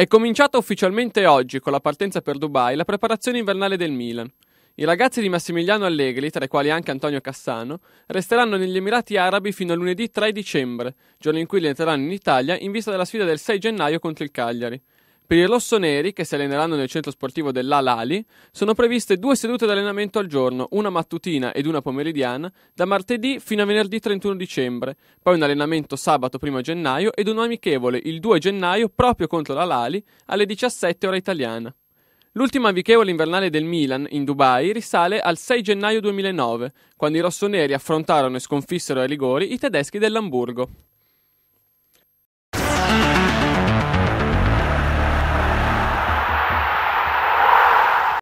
È cominciata ufficialmente oggi, con la partenza per Dubai, la preparazione invernale del Milan. I ragazzi di Massimiliano Allegri, tra i quali anche Antonio Cassano, resteranno negli Emirati Arabi fino a lunedì 3 dicembre, giorno in cui rientreranno in Italia in vista della sfida del 6 gennaio contro il Cagliari. Per i rossoneri, che si alleneranno nel centro sportivo dell'Alali, sono previste due sedute di allenamento al giorno, una mattutina ed una pomeridiana, da martedì fino a venerdì 31 dicembre, poi un allenamento sabato 1 gennaio ed uno amichevole il 2 gennaio proprio contro l'Alali alle 17 ora italiana. L'ultima amichevole invernale del Milan in Dubai risale al 6 gennaio 2009, quando i rossoneri affrontarono e sconfissero ai rigori i tedeschi dell'Amburgo.